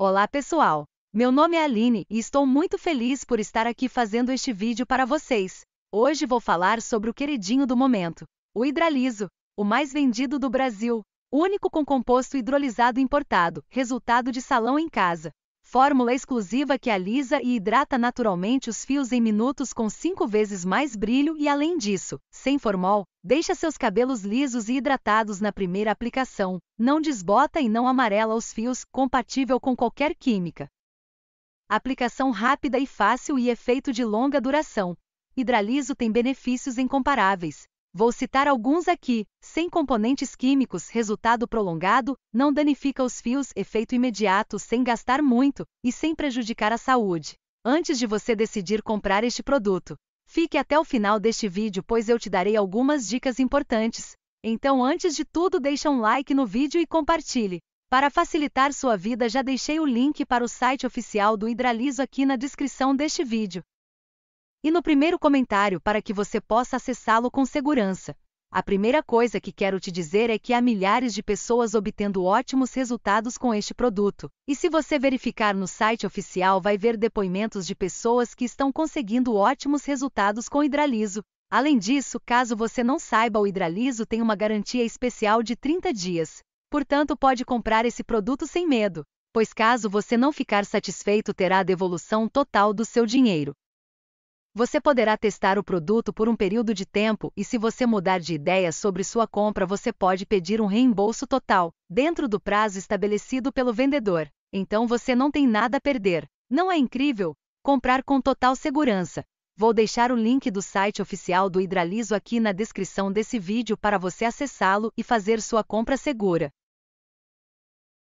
Olá pessoal, meu nome é Aline e estou muito feliz por estar aqui fazendo este vídeo para vocês. Hoje vou falar sobre o queridinho do momento, o hidraliso, o mais vendido do Brasil, único com composto hidrolisado importado, resultado de salão em casa. Fórmula exclusiva que alisa e hidrata naturalmente os fios em minutos com 5 vezes mais brilho e, além disso, sem formol, deixa seus cabelos lisos e hidratados na primeira aplicação, não desbota e não amarela os fios, compatível com qualquer química. Aplicação rápida e fácil e efeito de longa duração. Hidraliso tem benefícios incomparáveis. Vou citar alguns aqui, sem componentes químicos, resultado prolongado, não danifica os fios, efeito imediato, sem gastar muito e sem prejudicar a saúde. Antes de você decidir comprar este produto, fique até o final deste vídeo pois eu te darei algumas dicas importantes. Então antes de tudo deixa um like no vídeo e compartilhe. Para facilitar sua vida já deixei o link para o site oficial do Hidraliso aqui na descrição deste vídeo e no primeiro comentário para que você possa acessá-lo com segurança. A primeira coisa que quero te dizer é que há milhares de pessoas obtendo ótimos resultados com este produto. E se você verificar no site oficial, vai ver depoimentos de pessoas que estão conseguindo ótimos resultados com hidraliso. Além disso, caso você não saiba, o hidraliso tem uma garantia especial de 30 dias. Portanto, pode comprar esse produto sem medo, pois caso você não ficar satisfeito, terá a devolução total do seu dinheiro. Você poderá testar o produto por um período de tempo e, se você mudar de ideia sobre sua compra, você pode pedir um reembolso total, dentro do prazo estabelecido pelo vendedor. Então você não tem nada a perder. Não é incrível? Comprar com total segurança. Vou deixar o link do site oficial do Hidraliso aqui na descrição desse vídeo para você acessá-lo e fazer sua compra segura.